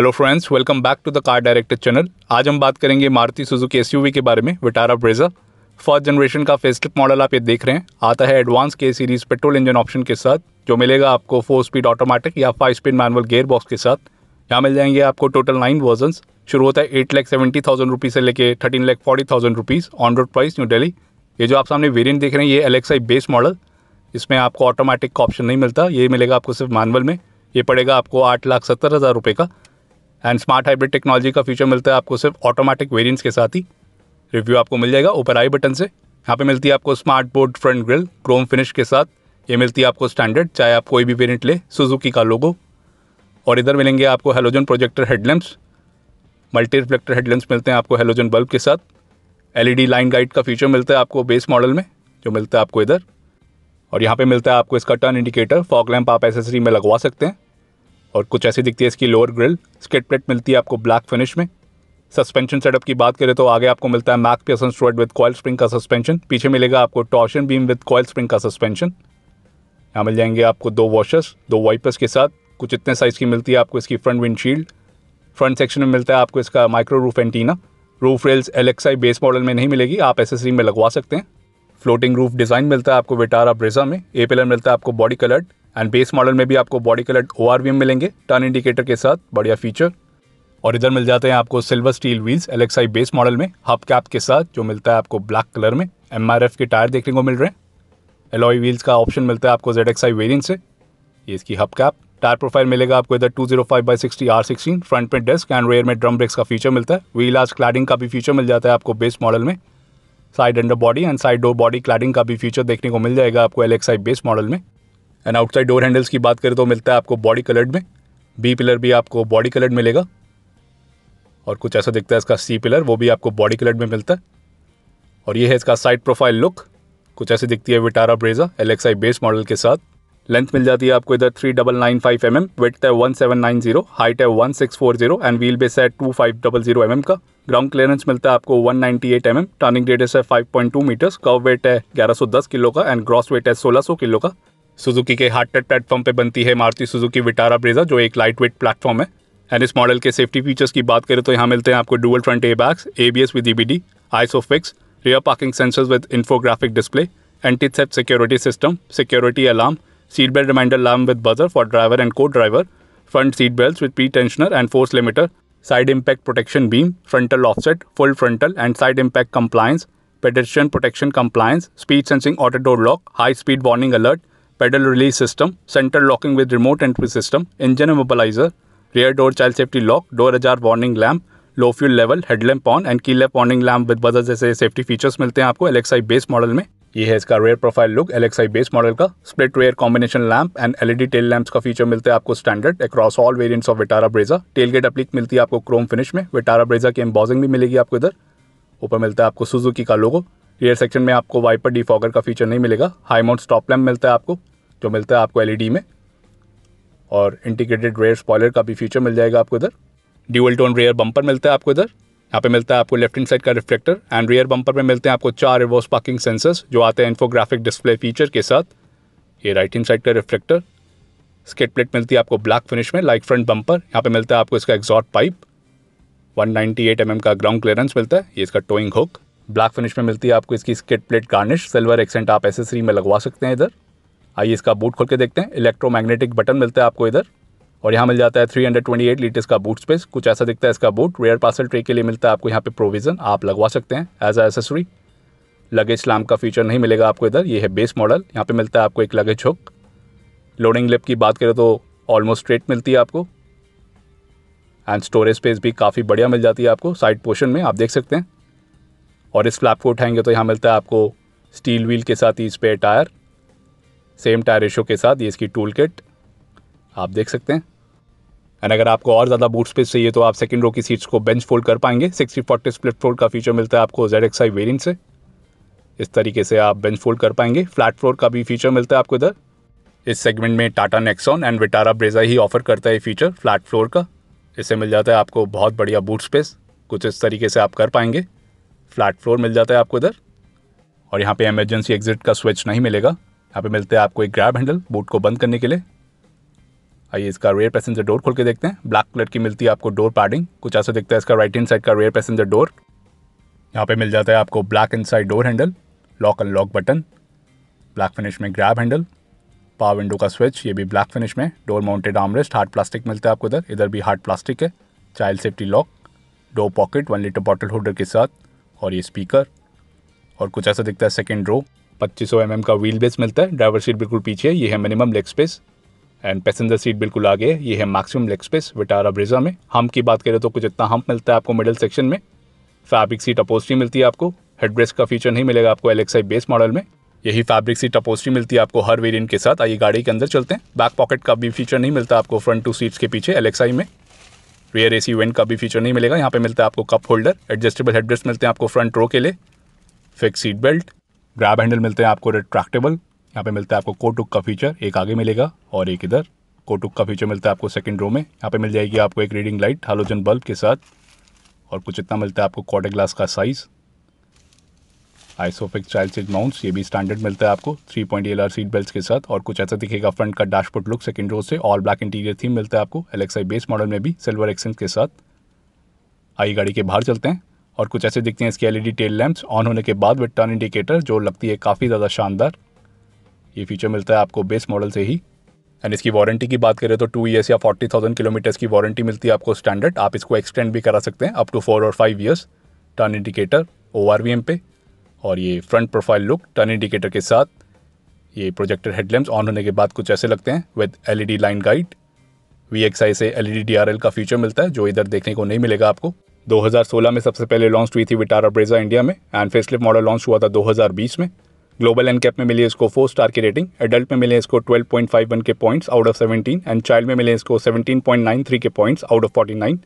hello friends welcome back to the car director channel आज हम बात करेंगे मारुति सुजुकी एसयूवी के बारे में विटारा ब्रेजा फर्स्ट जनरेशन का फेस्टिक मॉडल आप ये देख रहे हैं आता है एडवांस के सीरीज पेट्रोल इंजन ऑप्शन के साथ जो मिलेगा आपको फोर स्पीड ऑटोमेटिक या five speed manual gear box के साथ यहाँ मिल जाएंगे आपको टोटल नाइन वर्जन शुरू होता है eight lakh seventy thousand rupees से लेकर thirteen lakh forty thousand rupees on road price new Delhi ये जो आप सामने वेरियंट देख रहे हैं ये एलेक्साई बेस मॉडल इसमें आपको ऑटोमेटिक का ऑप्शन नहीं मिलता ये मिलेगा आपको सिर्फ मैनुअल में ये पड़ेगा आपको आठ लाख सत्तर हज़ार रुपये का एंड स्मार्ट हाइब्रिड टेक्नोलॉजी का फीचर मिलता है आपको सिर्फ ऑटोमेटिक वेरियंट्स के साथ ही रिव्यू आपको मिल जाएगा ऊपर आई बटन से यहाँ पे मिलती है आपको smart board front grill chrome finish के साथ ये मिलती है आपको स्टैंडर्ड चाहे आप कोई भी वेरियंट ले सुजुकी का लोगो और इधर मिलेंगे आपको halogen projector headlamps multi reflector headlamps मिलते हैं आपको हेलोजन बल्ब के साथ एल लाइन गाइड का फीचर मिलता है आपको बेस मॉडल में जो मिलता है आपको इधर और यहाँ पे मिलता है आपको इसका टर्न इंडिकेटर फॉक लैम्प आप एसेसरी में लगवा सकते हैं और कुछ ऐसी दिखती है इसकी लोअर ग्रिल स्किट प्लेट मिलती है आपको ब्लैक फिनिश में सस्पेंशन सेटअप की बात करें तो आगे आपको मिलता है MacPherson strut with coil spring का सस्पेंशन पीछे मिलेगा आपको torsion beam with coil spring का सस्पेंशन यहाँ मिल जाएंगे आपको दो वॉशर्स दो वाइपर्स के साथ कुछ इतने साइज़ की मिलती है आपको इसकी फ्रंट विंडशील्ड फ्रंट सेक्शन में मिलता है आपको इसका micro roof antenna roof rails LXI base model में नहीं मिलेगी आप एसेसरी में लगवा सकते हैं फ्लोटिंग रूफ डिज़ाइन मिलता है आपको विटारा ब्रेजा में ए पिलर मिलता है आपको body coloured and base model में भी आपको बॉडी कलर ओ आर मिलेंगे टर्न इंडिकेटर के साथ बढ़िया फीचर और इधर मिल जाते हैं आपको silver steel wheels LXI base model में हब कैप के साथ जो मिलता है आपको ब्लैक कलर में एम आर एफ के टायर देखने को मिल रहे हैं एलॉय व्हील्स का ऑप्शन मिलता है आपको जेड आई वेरियंट से ये इसकी हब कैप टायर प्रोफाइल मिलेगा आपको इधर two zero five by sixty R sixteen front में डेस्क एंड रेयर में ड्रम ब्रेक्स का फीचर मिलता है व्हील आज क्लैडिंग का भी फीचर मिल जाता है आपको बेस मॉडल में side under body and side door body cladding का भी फीचर देखने को मिल जाएगा आपको एलेक्साई बेस मॉडल में एंड आउटसाइड डोर हैंडल्स की बात करें तो मिलता है आपको बॉडी कलर्ड में बी पिलर भी आपको बॉडी कलर्ड मिलेगा और कुछ ऐसा दिखता है इसका सी पिलर वो भी आपको बॉडी कलर्ड में मिलता है और ये है इसका साइड प्रोफाइल लुक कुछ ऐसी दिखती है Vitara Brezza L X I base model के साथ लेंथ मिल जाती है आपको इधर three double nine five M M weight है one seven nine zero height है one six four zero and wheel base है two five double zero M M का ग्राउंड क्लियरेंस मिलता है आपको one ninety eight M M turning radius है five point two metres कव weight है ग्यारह सौ दस किलो का एंड ग्रॉस वेट है सोलह सौ किलो का सुजुकी के हार्टेड प्लेटफॉर्म पे बनती है मारुति सुजुकी विटारा ब्रेजा जो एक लाइट वेट प्लेटफॉर्म है एंड इस मॉडल के सेफ्टी फीचर्स की बात करें तो यहाँ मिलते हैं आपको dual front air bags A B S with E B D isofix rear parking sensors with infographic display anti theft security system security alarm seat belt reminder alarm with buzzer for driver and co driver front seat belt with pre tensioner and force limiter side impact protection beam frontal offset full frontal and side impact compliance pedestrian protection compliance speed sensing auto door lock high speed warning alert pedal release system, center locking with remote entry system, engine immobilizer, rear door child safety lock, door ajar warning lamp, low fuel level headlamp on and key lap warning lamp with buzzer जैसे safety features मिलते हैं आपको LXI base model में ये है इसका rear profile look LXI base model का split rear combination lamp and LED tail lamps का फीचर मिलते हैं आपको standard across all variants of Vitara Brezza tail gate applique मिलती है आपको क्रोम फिनिश में विटारा ब्रेजा की एम्बॉजिंग भी मिलेगी आपको इधर ऊपर मिलता है आपको सुजुकी का लोगो रियर सेक्शन में आपको वाइपर डिफॉगर का फीचर नहीं मिलेगा हाई माउंट स्टॉप लैम्प मिलता है आपको जो मिलता है आपको एलईडी e में और इंटीग्रेटेड रेयर स्पॉयलर का भी फीचर मिल जाएगा आपको इधर ड्यूअल टोन रेयर बम्पर मिलता है आपको इधर यहाँ पे मिलता है आपको लेफ्ट हैंड साइड का रिफ्लेक्टर एंड रेयर बम्पर में मिलते हैं आपको चार रिवर्स पार्किंग सेंसर्स जो आते हैं इन्फोग्राफिक डिस्प्ले फीचर के साथ ये राइट हैंड साइड का रिफ्लेक्टर स्केट प्लेट मिलती है आपको ब्लैक फिनिश में लाइक फ्रंट बम्पर यहाँ पे मिलता है आपको इसका एग्जॉट पाइप 198 एम mm का ग्राउंड क्लियरेंस मिलता है ये इसका टोइंग हुक ब्लैक फिनिश में मिलती है आपको इसकी skate plate garnish silver accent आप एसेसरी में लगवा सकते हैं इधर आइए इसका बूट खोल के देखते हैं इलेक्ट्रोमैग्नेटिक बटन मिलता है आपको इधर और यहाँ मिल जाता है 328 लीटर्स का बूट स्पेस कुछ ऐसा दिखता है इसका बूट रेयर पार्सल ट्रे के लिए मिलता है आपको यहाँ पे प्रोविज़न आप लगवा सकते हैं as a accessory luggage lamp का फीचर नहीं मिलेगा आपको इधर ये है बेस मॉडल यहाँ पे मिलता है आपको एक लगेज हुक लोडिंग लिप की बात करें तो ऑलमोस्ट स्ट्रेट मिलती है आपको एंड स्टोरेज स्पेस भी काफ़ी बढ़िया मिल जाती है आपको साइड पोर्शन में आप देख सकते हैं और इस फ्लैप को उठाएंगे तो यहाँ मिलता है आपको स्टील व्हील के साथ ही इस पर टायर सेम टायर रेशो के साथ ये इसकी टूल किट आप देख सकते हैं एंड अगर आपको और ज़्यादा बूट स्पेस चाहिए तो आप सेकेंड रो की सीट्स को बेंच फोल्ड कर पाएंगे सिक्सटी फोर्टी स्प्लिट फोल्ड का फीचर मिलता है आपको जेड एक्स आई वेरियंट से इस तरीके से आप बेंच फोल्ड कर पाएंगे फ्लैट फ्लोर का भी फीचर मिलता है आपको इधर इस सेगमेंट में Tata Nexon and Vitara Brezza ही ऑफर करता है फीचर फ्लैट फ्लोर का इससे मिल जाता है आपको बहुत बढ़िया बूट स्पेस कुछ इस तरीके से आप कर पाएंगे फ्लैट फ्लोर मिल जाता है आपको इधर और यहाँ पे एमरजेंसी एग्जिट का स्विच नहीं मिलेगा यहाँ पे मिलता है आपको एक ग्रैब हैंडल बोट को बंद करने के लिए आइए इसका रेयर पैसेंजर डोर खोल के देखते हैं ब्लैक कलर की मिलती है आपको डोर पैडिंग कुछ ऐसा दिखता है इसका राइट हैंड साइड का रेयर पैसेंजर डोर यहाँ पे मिल जाता है आपको black in side door handle lock and lock button black finish में ग्रैब हैंडल पावर विंडो का स्विच ये भी ब्लैक फिनिश में door mounted armrest hard plastic मिलता है आपको इधर इधर भी हार्ड प्लास्टिक है child safety lock door pocket one litre bottle holder के साथ और ये स्पीकर और कुछ ऐसा दिखता है सेकेंड रो पच्चीस एम mm का व्हील बेस मिलता है ड्राइवर सीट बिल्कुल पीछे ये है minimum leg space and passenger seat बिल्कुल आगे है ये है maximum leg space Vitara Brezza में हम की बात करें तो कुछ इतना हम मिलता है आपको मिडिल सेक्शन में फैब्रिक सीट अपोस्ट्री मिलती है आपको हेड का फीचर नहीं मिलेगा आपको एलेक्साई बेस मॉडल में यही फैब्रिक सीट अपोस्ट्री मिलती है आपको हर वेरिएंट के साथ आइए गाड़ी के अंदर चलते हैं बैक पॉकेट का भी फीचर नहीं मिलता आपको फ्रंट टू सीट्स के पीछे एलेक्साई में रियर एसी वेंट का भी फीचर नहीं मिलेगा यहाँ पे मिलता है आपको कप होल्डर एडजस्टेबल हेडरेस्ट मिलते हैं आपको फ्रंट रो के लिए fix seat belt grab handle मिलते हैं आपको रिट्रैक्टेबल यहाँ पे मिलता है आपको कोटुक का फीचर एक आगे मिलेगा और एक इधर कोटुक का फीचर मिलता है आपको सेकेंड रो में यहाँ पे मिल जाएगी आपको एक रीडिंग लाइट हालोजन बल्ब के साथ और कुछ इतना मिलता है आपको कॉटे ग्लास का size isofix child seat mounts ये भी स्टैंडर्ड मिलता है आपको three point L seat belt के साथ और कुछ ऐसा दिखेगा फ्रंट का डैशबोर्ड लुक सेकंड रो से ऑल ब्लैक इंटीरियर थीम मिलता है आपको एलेक्साई बेस मॉडल में भी सिल्वर एक्सेंस के साथ आई गाड़ी के बाहर चलते हैं और कुछ ऐसे दिखते हैं इसके एलईडी टेल लैंप्स ऑन होने के बाद विद टर्न इंडिकेटर जो लगती है काफ़ी ज़्यादा शानदार ये फीचर मिलता है आपको बेस मॉडल से ही एंड इसकी वारंटी की बात करें तो टू ईयर्स या फोर्टी थाउजेंड किलोमीटर्स की वारंटी मिलती है आपको स्टैंडर्ड आप इसको एक्सटेंड भी करा सकते हैं अप टू फोर और five years turn indicator O R V M पे और ये front profile look turn indicator के साथ ये प्रोजेक्टर हेडलैम्प ऑन होने के बाद कुछ ऐसे लगते हैं with LED line guide V X I से एल ई का फीचर मिलता है जो इधर देखने को नहीं मिलेगा आपको 2016 में सबसे पहले लॉन्च हुई थी विटारा ब्रेजा इंडिया में एंड फेसलिफ्ट मॉडल लॉन्च हुआ था 2020 में ग्लोबल एंड कैप में मिली इसको फोर स्टार की रेटिंग एडल्ट में मिले इसको 12.51 के points out of 17 and child में मिले इसको 17.93 के पॉइंट्स आउट ऑफ 49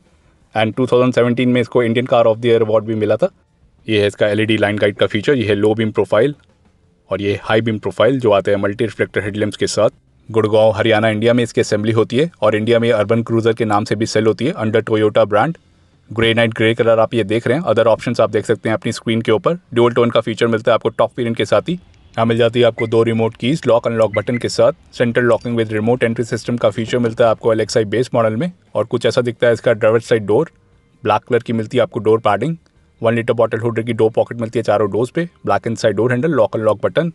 एंड 2017 में इसको Indian car of the year award भी मिला था ये है इसका एलईडी लाइन गाइड का फीचर ये है लो बीम प्रोफाइल और ये हाई बीम प्रोफाइल जो आते हैं मल्टी रिफ्लेक्टर हेडलैम्प्स के साथ गुड़गांव हरियाणा इंडिया में इसकी असेंबली होती है और इंडिया में अर्बन क्रूजर के नाम से भी सेल होती है under Toyota brand grey night grey colour आप ये देख रहे हैं अदर ऑप्शंस आप देख सकते हैं अपनी स्क्रीन के ऊपर ड्यूअल टोन का फीचर मिलता है आपको टॉप वेरियंट के साथ ही यहाँ मिल जाती है आपको दो remote keys lock unlock button के साथ central locking with remote entry system का फीचर मिलता है आपको एलेक्साई बेस मॉडल में और कुछ ऐसा दिखता है इसका driver side door black colour की मिलती है आपको door padding one litre bottle holder की डो पॉकेट मिलती है चारों डोज पे black and side door handle lock lock button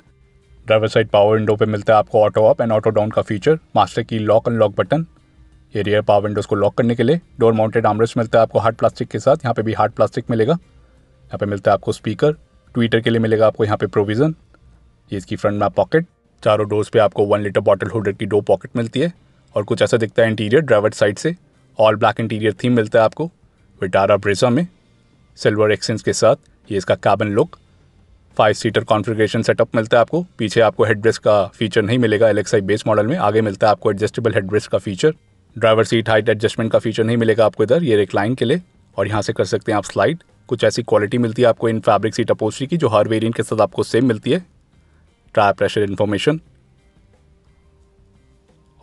driver side power window पे मिलता है आपको auto up and auto down का feature master key lock unlock button ये रियर पावर विंडोज़ को लॉक करने के लिए डोर माउंटेड आमरेस मिलता है आपको हार्ड प्लास्टिक के साथ यहाँ पे भी हार्ड प्लास्टिक मिलेगा यहाँ पे मिलता है आपको स्पीकर ट्विटर के लिए मिलेगा आपको यहाँ पे प्रोविज़न ये इसकी फ्रंट में पॉकेट चारों डोर्स पे आपको वन लीटर बॉटल होल्डर की डो पॉकेट मिलती है और कुछ ऐसा दिखता है इंटीरियर ड्राइवर साइड से ऑल ब्लैक इंटीरियर थीम मिलता है आपको विटारा ब्रेसा में सिल्वर एक्सेंस के साथ ये इसका cabin look five seater configuration setup मिलता है आपको पीछे आपको हेडरेस्ट का फीचर नहीं मिलेगा एलेक्साई बेस मॉडल में आगे मिलता है आपको एडजस्टेबल हेडरेस्ट का feature driver seat height adjustment का फीचर नहीं मिलेगा आपको इधर ये रिक्लाइन के लिए और यहाँ से कर सकते हैं आप स्लाइड कुछ ऐसी क्वालिटी मिलती है आपको इन फैब्रिक सीट अपोस्ट्री की जो हर वेरियंट के साथ आपको सेम मिलती है ट्रायर प्रेशर इन्फॉर्मेशन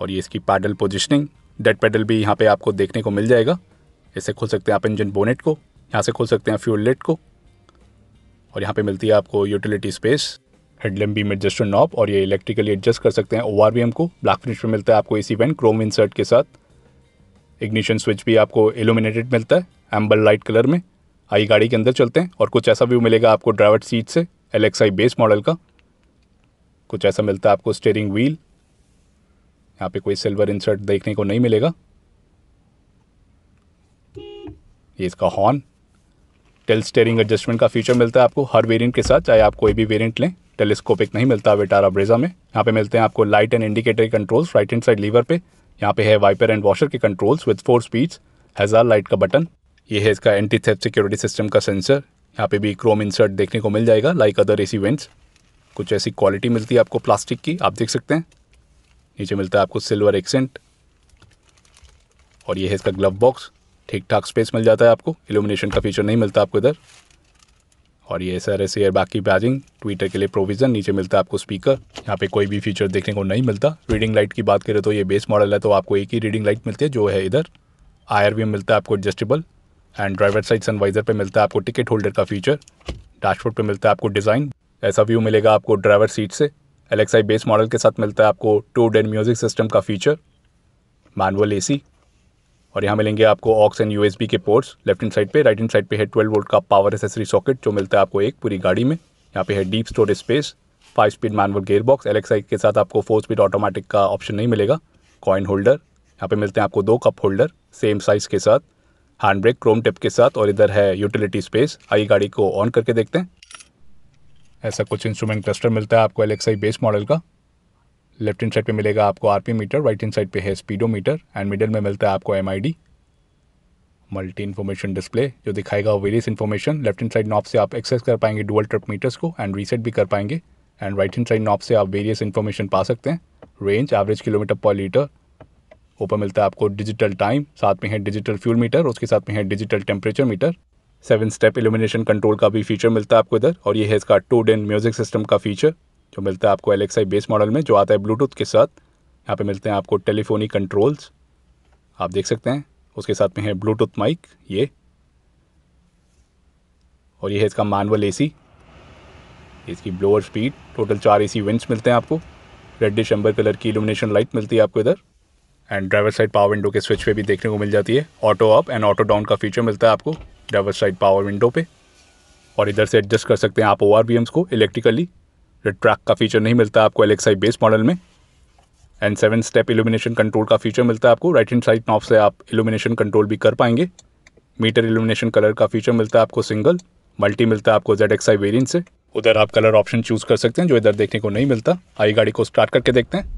और ये इसकी पैडल पोजिशनिंग डेड पैडल भी यहाँ पर आपको देखने को मिल जाएगा इसे खोल सकते हैं आप इंजन बोनेट को यहाँ से खोल सकते हैं फ्यूल लेट को और यहाँ पे मिलती है आपको utility space headlamp beam adjuster knob और ये इलेक्ट्रिकली एडजस्ट कर सकते हैं ओ आर को ब्लैक फिनिश में मिलता है आपको सी वैन क्रोम इंसर्ट के साथ इग्निशन स्विच भी आपको एलुमिनेटेड मिलता है एम्बल लाइट कलर में आई गाड़ी के अंदर चलते हैं और कुछ ऐसा व्यू मिलेगा आपको ड्राइवर सीट से एलेक्साई बेस मॉडल का कुछ ऐसा मिलता है आपको स्टेयरिंग व्हील यहाँ पे कोई सिल्वर इंसर्ट देखने को नहीं मिलेगा ये इसका हॉर्न टेल स्टेयरिंग एडजस्टमेंट का फीचर मिलता है आपको हर वेरिएंट के साथ चाहे आप कोई भी वेरिएंट लें टेलीस्कोपिक नहीं मिलता वेटारा ब्रेजा में यहाँ पे मिलते हैं आपको light and indicator controls right hand side lever पे यहाँ पे है वाइपर एंड वॉशर के controls with four speeds hazard light का बटन ये है इसका एंटी थेप सिक्योरिटी सिस्टम का सेंसर यहाँ पे भी क्रोम इंसर्ट देखने को मिल जाएगा लाइक अदर एसी वेंट्स कुछ ऐसी क्वालिटी मिलती है आपको प्लास्टिक की आप देख सकते हैं नीचे मिलता है आपको सिल्वर एक्सेंट और ये है इसका ग्लव बॉक्स ठीक ठाक स्पेस मिल जाता है आपको इल्यूमिनेशन का फीचर नहीं मिलता आपको इधर और ये सर ऐसे एयर बाकी बैजिंग ट्विटर के लिए प्रोविज़न नीचे मिलता है आपको स्पीकर यहाँ पे कोई भी फीचर देखने को नहीं मिलता रीडिंग लाइट की बात करें तो ये बेस मॉडल है तो आपको एक ही रीडिंग लाइट मिलती है जो है इधर आयर भी मिलता है आपको adjustable and driver side sun visor पर मिलता है आपको टिकट होल्डर का फीचर डैशबोर्ड पर मिलता है आपको डिज़ाइन ऐसा व्यू मिलेगा आपको ड्राइवर सीट से एलेक्साई बेस मॉडल के साथ मिलता है आपको टू डेन म्यूज़िक सिस्टम का फीचर मैनुअल एसी और यहाँ मिलेंगे आपको ऑक्स एंड यूएसबी के पोर्ट्स लेफ्ट हैंड साइड पे राइट हैंड साइड पे है 12 वोल्ट का पावर एसेसरी सॉकेट जो मिलता है आपको एक पूरी गाड़ी में यहाँ पे है deep storage space five speed manual gear box LXI के साथ आपको फोर स्पीड ऑटोमेटिक का ऑप्शन नहीं मिलेगा कॉइन होल्डर यहाँ पे मिलते हैं आपको दो कप होल्डर सेम साइज़ के साथ हैंड ब्रेक क्रोम टिप के साथ और इधर है यूटिलिटी स्पेस आई गाड़ी को ऑन करके देखते हैं ऐसा कुछ इंस्ट्रूमेंट क्लस्टर मिलता है आपको एलेक्साई बेस मॉडल का लेफ्ट हैंड साइड पे मिलेगा आपको P meter right hand side पे है स्पीडो मीटर एंड मिडल में मिलता है आपको एम मल्टी इन्फॉर्मेशन डिस्प्ले जो दिखाएगा वो various information left hand side knob से आप एक्सेस कर पाएंगे डुअल ट्रिप मीटर्स को एंड रीसेट भी कर पाएंगे and right hand side knob से आप वेरियस इन्फॉर्मेशन पा सकते हैं range average kilometre per litre ऊपर मिलता है आपको डिजिटल टाइम साथ में है डिजिटल फ्यूल मीटर उसके साथ में है digital temperature meter seven step illumination control का भी फीचर मिलता है आपको इधर और ये है इसका टू डेन म्यूजिक सिस्टम का फीचर जो तो मिलता है आपको एल बेस मॉडल में जो आता है ब्लूटूथ के साथ यहाँ पे मिलते हैं आपको टेलीफोनी कंट्रोल्स आप देख सकते हैं उसके साथ में है ब्लूटूथ माइक ये और ये है इसका मानवल एसी इसकी ब्लोअर स्पीड टोटल चार एसी विंड्स मिलते हैं आपको रेडिश एम्बर कलर की इल्यूमिनेशन लाइट मिलती है आपको इधर and driver side power window के स्विच पे भी देखने को मिल जाती है auto up and auto down का फीचर मिलता है आपको ड्राइवर साइड पावर विंडो पे और इधर से एडजस्ट कर सकते हैं आप ओ को इलेक्ट्रिकली ट्रैक का फीचर नहीं मिलता आपको एलेक्साई बेस मॉडल में and seven step illumination control का फीचर मिलता है आपको राइट हैंड साइड नॉफ से आप इल्यूमिनेशन कंट्रोल भी कर पाएंगे मीटर इल्यूमिनेशन कलर का फीचर मिलता है आपको सिंगल मल्टी मिलता है आपको जेड एक्स आई वेरियंट से उधर आप कलर ऑप्शन चूज कर सकते हैं जो इधर देखने को नहीं मिलता आई गाड़ी को स्टार्ट करके देखते हैं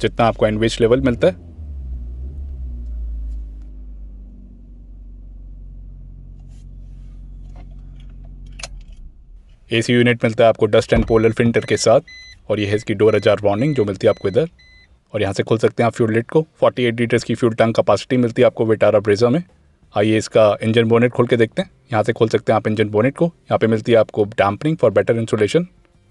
जितना आपको एंडवेज लेवल मिलता है सी यूनिट मिलता है आपको डस्ट एंड पोलर फिल्टर के साथ और ये है इसकी डोर हजार वार्निंग जो मिलती है आपको इधर और यहाँ से खोल सकते हैं आप फ्यूल लिट को 48 लीटर्स की फ्यूल टैंक कपासिटी मिलती है आपको वेटारा ब्रेजा में आइए इसका इंजन बोनेट खोल के देखते हैं यहाँ से खोल सकते हैं आप इंजन बोनेट को यहाँ पे मिलती है आपको डैम्पनिंग फॉर बेटर इंसुलेशन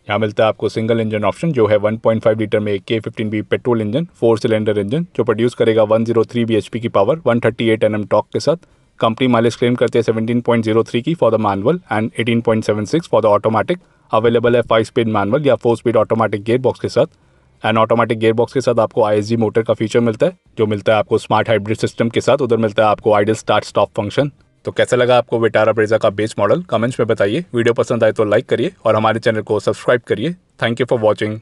यहाँ मिलता है आपको सिंगल इंजन ऑप्शन जो है 1.5 लीटर में K fifteen B petrol engine four cylinder engine जो प्रोड्यूस करेगा 103 जीरो की पावर 138 थर्टी टॉक के साथ कंपनी माइलेज क्लेम करती है थ्री की for the manual and eighteen point seven six for the automatic available है फाइव स्पीड मैनुअल या four speed automatic gear box के साथ एंड ऑटोमेटिक गेयर बॉक्स के साथ आपको आई मोटर का फीचर मिलता है जो मिलता है आपको स्मार्ट हाइब्रिड सिस्टम के साथ उधर मिलता है आपको आइडल स्टार्ट स्टॉप फंक्शन तो कैसा लगा आपको विटारा ब्रेजा का बेस मॉडल कमेंट्स में बताइए वीडियो पसंद आए तो लाइक करिए और हमारे चैनल को सब्सक्राइब करिए थैंक यू फॉर वॉचिंग